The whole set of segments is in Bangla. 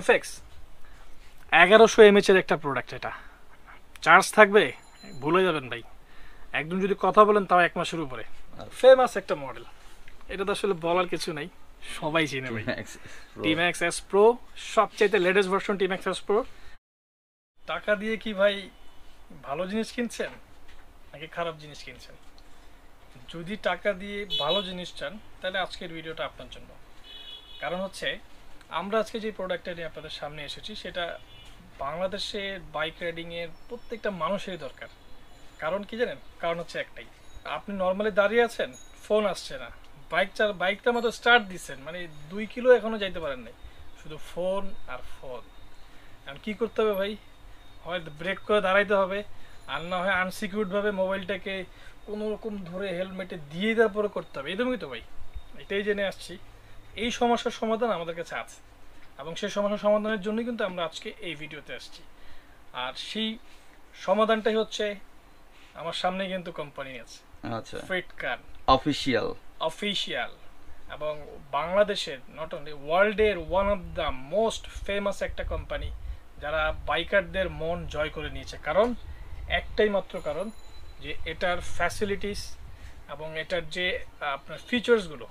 এফএক্স এগারোশো এমএচের একটা প্রোডাক্ট এটা চার্জ থাকবে ভুলে যাবেন ভাই একদম যদি কথা বলেন তাও এক মাসের উপরে ফেমাস একটা মডেল এটা তো আসলে বলার কিছু নাই সবাই চিনে ভাই টিম এক্স এস প্রো সবচাইতে latest version team X S Pro টাকা দিয়ে কি ভাই ভালো জিনিস কিনছেন নাকি খারাপ জিনিস কিনছেন যদি টাকা দিয়ে ভালো জিনিস চান তাহলে আজকের ভিডিওটা আপনার জন্য কারণ হচ্ছে আমরা আজকে যে প্রোডাক্টটা নিয়ে আপনাদের সামনে এসেছি সেটা বাংলাদেশে বাইক রাইডিংয়ের প্রত্যেকটা মানুষেরই দরকার কারণ কি জানেন কারণ হচ্ছে একটাই আপনি নর্মালি দাঁড়িয়ে আছেন ফোন আসছে না বাইক চার বাইকটা মতো স্টার্ট দিচ্ছেন মানে দুই কিলো এখনও যাইতে পারেন নাই শুধু ফোন আর ফোন এখন কী করতে হবে ভাই হয় ব্রেক করে দাঁড়াইতে হবে আর না হয় আনসিকিউরভাবে মোবাইলটাকে কোনো রকম ধরে হেলমেটে দিয়ে দেওয়ার পরে করতে হবে এরকমই তো ভাই এটাই জেনে আসছি এই সমস্যার সমাধান আমাদের কাছে আছে এবং সেই সমস্যার সমাধানের জন্য কিন্তু আমরা আজকে এই ভিডিওতে আসছি আর সেই সমাধানটাই হচ্ছে আমার সামনে কিন্তু কোম্পানি আছে আচ্ছা ফ্রেড কার অফিসিয়াল অফিসিয়াল এবং বাংলাদেশের নট অনলি ওয়ার্ল্ডের one of the most famous একটা কোম্পানি যারা বাইকারদের মন জয় করে নিয়েছে কারণ একটাই মাত্র কারণ যে এটার ফ্যাসিলিটিস এবং এটার যে আপনার ফিচার্সগুলো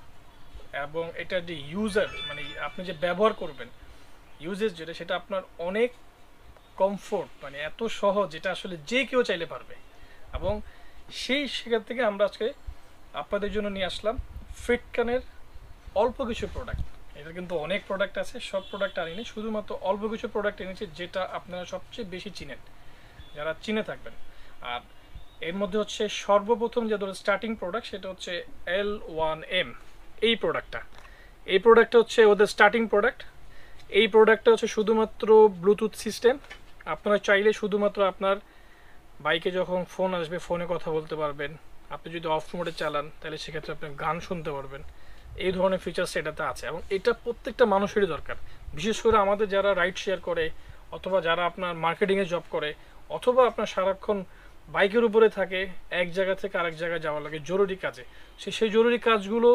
এবং এটা যে ইউজার মানে আপনি যে ব্যবহার করবেন ইউজেস যেটা সেটা আপনার অনেক কমফোর্ট মানে এত সহজ যেটা আসলে যে কেউ চাইলে পারবে এবং সেই সেখান থেকে আমরা আজকে আপনাদের জন্য নিয়ে আসলাম ফিটকানের অল্প কিছু প্রোডাক্ট এটা কিন্তু অনেক প্রোডাক্ট আছে সব প্রোডাক্ট আনিনি শুধুমাত্র অল্প কিছু প্রোডাক্ট এনেছি যেটা আপনারা সবচেয়ে বেশি চিনেন যারা চিনে থাকবেন আর এর মধ্যে হচ্ছে সর্বপ্রথম যে ধরো স্টার্টিং প্রোডাক্ট সেটা হচ্ছে এল ওয়ান এম এই প্রোডাক্টটা এই প্রোডাক্টটা হচ্ছে ওদের স্টার্টিং প্রোডাক্ট এই প্রোডাক্টটা হচ্ছে শুধুমাত্র ব্লুটুথ সিস্টেম আপনারা চাইলে শুধুমাত্র আপনার বাইকে যখন ফোন আসবে ফোনে কথা বলতে পারবেন আপনি যদি অফ মোডে চালান তাহলে সেক্ষেত্রে আপনি গান শুনতে পারবেন এই ধরনের ফিচার্স এটাতে আছে এবং এটা প্রত্যেকটা মানুষেরই দরকার বিশেষ করে আমাদের যারা রাইড শেয়ার করে অথবা যারা আপনার মার্কেটিংয়ে জব করে অথবা আপনার সারাক্ষণ বাইকের উপরে থাকে এক জায়গা থেকে আরেক জায়গায় যাওয়া লাগে জরুরি কাজে সে সেই জরুরি কাজগুলো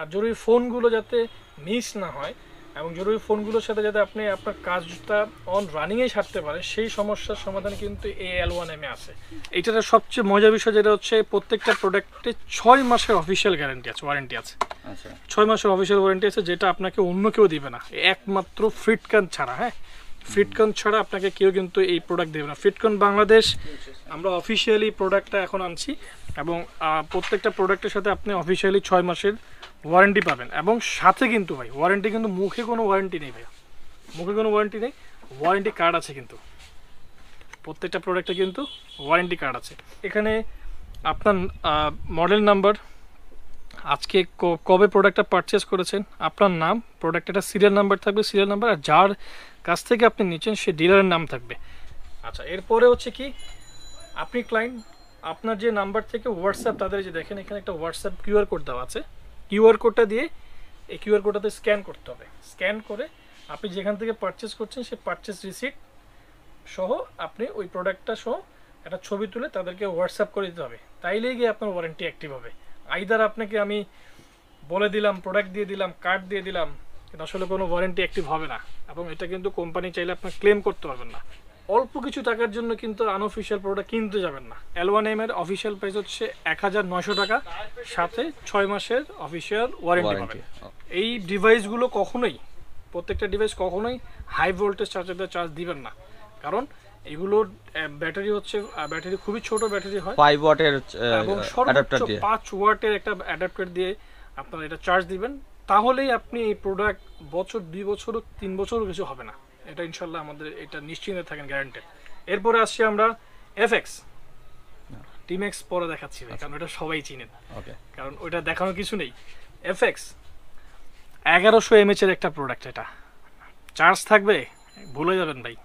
আর জরুরি ফোনগুলো যাতে মিস না হয় এবং জরুরি ফোনগুলোর সাথে যাতে আপনি আপনার কাজটা অন রানিংয়ে সারতে পারেন সেই সমস্যার সমাধান কিন্তু এ এল ওয়ান এমে আছে এটার সবচেয়ে মজার বিষয় যেটা হচ্ছে প্রত্যেকটা প্রোডাক্টে ছয় মাসের অফিসিয়াল গ্যারেন্টি আছে ওয়ারেন্টি আছে আচ্ছা। ছয় মাসের অফিসিয়াল ওয়ারেন্টি আছে যেটা আপনাকে অন্য কেউ দিবে না একমাত্র ফ্রিটকান ছাড়া হ্যাঁ ফিটকন ছাড়া আপনাকে কেউ কিন্তু এই প্রোডাক্ট দেবে না ফিটকন বাংলাদেশ আমরা অফিসিয়ালি প্রোডাক্টটা এখন আনছি এবং প্রত্যেকটা প্রোডাক্টের সাথে আপনি অফিসিয়ালি ছয় মাসের ওয়ারেন্টি পাবেন এবং সাথে কিন্তু ভাই ওয়ারেন্টি কিন্তু মুখে কোনো ওয়ারেন্টি নেই ভাই মুখে কোনো ওয়ারেন্টি নেই ওয়ারেন্টি কার্ড আছে কিন্তু প্রত্যেকটা প্রোডাক্টে কিন্তু ওয়ারেন্টি কার্ড আছে এখানে আপনার মডেল নাম্বার আজকে কবে প্রোডাক্টটা পারচেস করেছেন আপনার নাম প্রোডাক্ট একটা সিরিয়াল নাম্বার থাকবে সিরিয়াল নাম্বার আর যার কাছ থেকে আপনি নিচ্ছেন সে ডিলারের নাম থাকবে আচ্ছা এরপরে হচ্ছে কি আপনি ক্লায়েন্ট আপনার যে নাম্বার থেকে হোয়াটসঅ্যাপ তাদের যে দেখেন এখানে একটা হোয়াটসঅ্যাপ কিউআর কোড দেওয়া আছে কিউআর কোডটা দিয়ে এই কিউআর কোডটাতে স্ক্যান করতে হবে স্ক্যান করে আপনি যেখান থেকে পারচেস করছেন সেই পারচেস রিসিট সহ আপনি ওই প্রোডাক্টটা সহ একটা ছবি তুলে তাদেরকে হোয়াটসঅ্যাপ করে দিতে হবে তাইলেই গিয়ে আপনার ওয়ারেন্টি অ্যাক্টিভ হবে আইদার আপনাকে আমি বলে দিলাম প্রোডাক্ট দিয়ে দিলাম কার্ড দিয়ে দিলাম কিন্তু আসলে কোনো ওয়ারেন্টি অ্যাক্টিভ হবে না এবং এটা কিন্তু কোম্পানি চাইলে আপনার ক্লেম করতে পারবেন না অল্প কিছু টাকার জন্য কিন্তু আনঅফিসিয়াল প্রোডাক্ট কিনতে যাবেন না এল ওয়ান এম এর অফিসিয়াল প্রাইস হচ্ছে এক হাজার নয়শো টাকা সাথে ছয় মাসের অফিসিয়াল ওয়ারেন্টি পাবেন এই ডিভাইসগুলো কখনোই প্রত্যেকটা ডিভাইস কখনোই হাই ভোল্টেজ চার্জারদের চার্জ দিবেন না কারণ এগুলোর ব্যাটারি হচ্ছে ব্যাটারি খুবই ছোট ব্যাটারি হয় 5 ওয়াটের অ্যাডাপ্টার দিয়ে 5 ওয়াটের একটা অ্যাডাপ্টার দিয়ে আপনারা এটা চার্জ দিবেন তাহলেই আপনি এই প্রোডাক্ট বছর দুই বছর তিন বছরও কিছু হবে না এটা ইনশাল্লাহ আমাদের এটা নিশ্চিন্তে থাকেন গ্যারান্টেড এরপরে আসছি আমরা এফএক্স টিমেক্স পরে দেখাচ্ছি আচ্ছা। কারণ এটা সবাই চিনেন কারণ ওটা দেখানোর কিছু নেই এফ এক্স এগারোশো এমএচের একটা প্রোডাক্ট এটা চার্জ থাকবে ভুলে যাবেন ভাই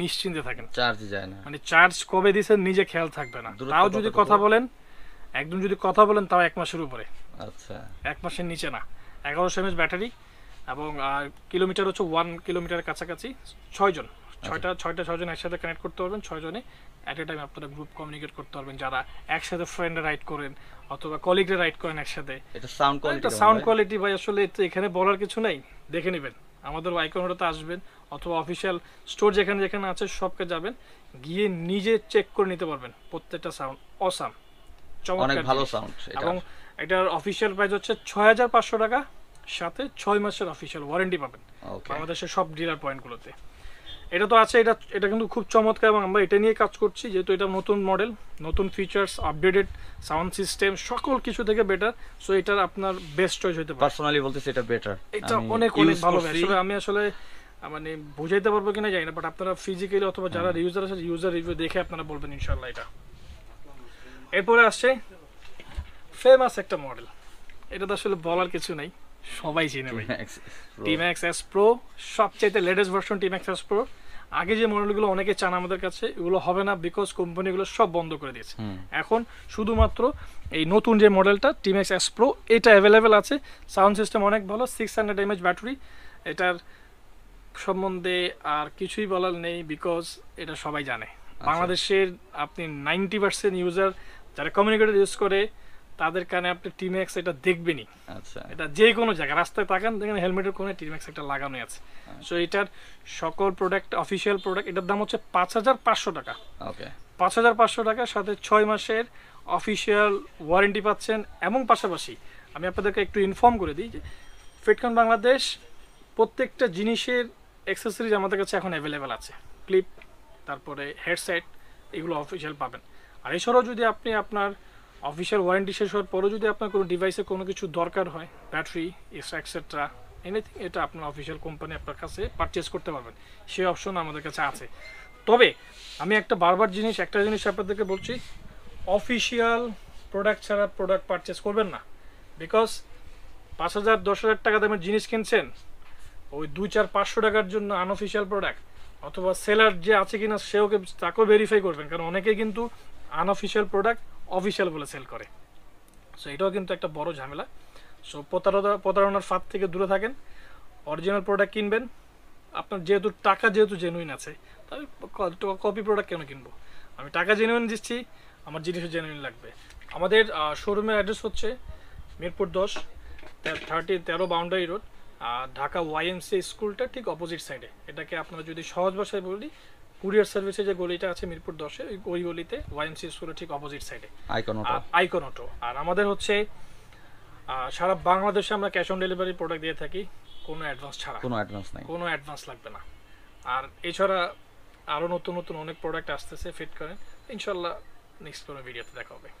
নিশ্চিন্তে থাকেন চার্জ যায় না মানে চার্জ কবে দিছেন নিজে খেয়াল থাকবে না তাও যদি কথা বলেন একদম যদি কথা বলেন তাও এক মাসের উপরে আচ্ছা এক মাসের নিচে না এগারোশো এমএস ব্যাটারি এবং কিলোমিটার হচ্ছে ওয়ান কিলোমিটারের কাছাকাছি ছয়জন আচ্ছা। ছয়টা ছয়টা ছয়জন একসাথে কানেক্ট করতে পারবেন ছয়জনে অ্যাট এ টাইম আপনারা গ্রুপ কমিউনিকেট করতে পারবেন যারা একসাথে ফ্রেন্ডে রাইড করেন অথবা কলিগরা রাইড করেন একসাথে সাউন্ড কোয়ালিটি সাউন্ড কোয়ালিটি ভাই আসলে এখানে বলার কিছু নাই দেখে নেবেন আমাদের আইকন হঠাৎ আসবেন অথবা অফিসিয়াল স্টোর যেখানে যেখানে আছে সবকে যাবেন গিয়ে নিজে চেক করে নিতে পারবেন প্রত্যেকটা সাউন্ড অসাম অনেক ভালো সাউন্ড এবং এটার অফিসিয়াল প্রাইস হচ্ছে ছয় হাজার পাঁচশো টাকা সাথে ছয় মাসের অফিসিয়াল ওয়ারেন্টি পাবেন আমাদের সব ডিলার পয়েন্টগুলোতে এটা তো আছে এটা এটা কিন্তু খুব চমৎকার এবং আমরা এটা নিয়ে কাজ করছি যেহেতু এটা নতুন মডেল নতুন ফিচার্স আপডেটেড সাউন্ড সিস্টেম সকল কিছু থেকে বেটার সো এটার আপনার বেস্ট চয়েস হতে পারে পার্সোনালি বলতেছি এটা বেটার এটা অনেক অনেক ভালো আসলে আমি আসলে মানে বুঝাইতে পারবো কিনা জানি না বাট আপনারা ফিজিক্যালি অথবা যারা ইউজার হ্যাঁ। আছে ইউজার রিভিউ দেখে আপনারা বলবেন ইনশাআল্লাহ এটা এরপরে আসছে ফেমাস একটা মডেল এটা তো আসলে বলার কিছু নাই সবাই চিনে ভাই টিম এক্স এস প্রো সবচাইতে latest version team X S pro আগে যে মডেলগুলো অনেকে চান আমাদের কাছে এগুলো হবে না বিকজ কোম্পানিগুলো সব বন্ধ করে দিয়েছে এখন শুধুমাত্র এই নতুন যে মডেলটা টিমএক্স এস প্রো এটা অ্যাভেলেবেল আছে সাউন্ড সিস্টেম অনেক ভালো সিক্স হান্ড্রেড এমএচ ব্যাটারি এটার সম্বন্ধে আর কিছুই বলার নেই বিকজ এটা সবাই জানে আচ্ছা। বাংলাদেশের আপনি নাইনটি পার্সেন্ট ইউজার যারা কমিউনিকেটর ইউজ করে তাদের কানে আপনি টিম্যাক্স এটা দেখবেনই আচ্ছা এটা যে কোনো জায়গায় রাস্তায় তাকান দেখেন হেলমেটের কোণে টিম্যাক্স একটা লাগানো আছে সো আচ্ছা। এটার সকল প্রোডাক্ট অফিসিয়াল প্রোডাক্ট এটার দাম হচ্ছে পাঁচ হাজার পাঁচশো টাকা ওকে পাঁচ হাজার পাঁচশো টাকার সাথে ছয় মাসের অফিসিয়াল ওয়ারেন্টি পাচ্ছেন এবং পাশাপাশি আমি আপনাদেরকে একটু ইনফর্ম করে দিই যে ফিটকন বাংলাদেশ প্রত্যেকটা জিনিসের অ্যাক্সেসরিজ আমাদের কাছে এখন অ্যাভেলেবেল আছে ক্লিপ তারপরে হেডসেট এগুলো অফিসিয়াল পাবেন আর এছাড়াও যদি আপনি আপনার অফিসিয়াল ওয়ারেন্টি শেষ হওয়ার পরও যদি আপনার কোনো ডিভাইসে কোনো কিছু দরকার হয় ব্যাটারি এক্সট্রা এনিথিং এটা আপনার অফিসিয়াল কোম্পানি আপনার কাছে পারচেস করতে পারবেন সেই অপশন আমাদের কাছে আছে তবে আমি একটা বারবার জিনিস একটা জিনিস আপনাদেরকে বলছি অফিসিয়াল প্রোডাক্ট ছাড়া প্রোডাক্ট পারচেস করবেন না বিকজ পাঁচ হাজার দশ হাজার টাকা দামের জিনিস কিনছেন ওই দুই চার পাঁচশো টাকার জন্য আনঅফিসিয়াল প্রোডাক্ট অথবা সেলার যে আছে কিনা সেও তাকেও ভেরিফাই করবেন কারণ অনেকেই কিন্তু আনঅফিসিয়াল প্রোডাক্ট অফিসিয়াল বলে সেল করে সো এটাও কিন্তু একটা বড় ঝামেলা সো প্রতারণা প্রতারণার ফাঁদ থেকে দূরে থাকেন অরিজিনাল প্রোডাক্ট কিনবেন আপনার যেহেতু টাকা যেহেতু জেনুইন আছে তাহলে কপি প্রোডাক্ট কেন কিনবো আমি টাকা জেনুইন দিচ্ছি আমার জিনিসও জেনুইন লাগবে আমাদের শোরুমের অ্যাড্রেস হচ্ছে মিরপুর দশ থার্টি তেরো বাউন্ডারি রোড ঢাকা ওয়াইএমসি স্কুলটা ঠিক অপোজিট সাইডে এটাকে আপনারা যদি সহজ ভাষায় বলি কুরিয়ার সার্ভিসে যে গলিটা আছে মিরপুর দশে ওই গলিতে ওয়াইএমসি স্কুলের ঠিক অপোজিট সাইডে আইকন আর আমাদের হচ্ছে সারা বাংলাদেশে আমরা ক্যাশ অন ডেলিভারি প্রোডাক্ট দিয়ে থাকি কোনো অ্যাডভান্স ছাড়া কোনো অ্যাডভান্স নাই কোনো অ্যাডভান্স লাগবে না আর এছাড়া আরও নতুন নতুন অনেক প্রোডাক্ট আসতেছে ফিট করেন ইনশাল্লাহ নেক্সট কোনো ভিডিওতে দেখা হবে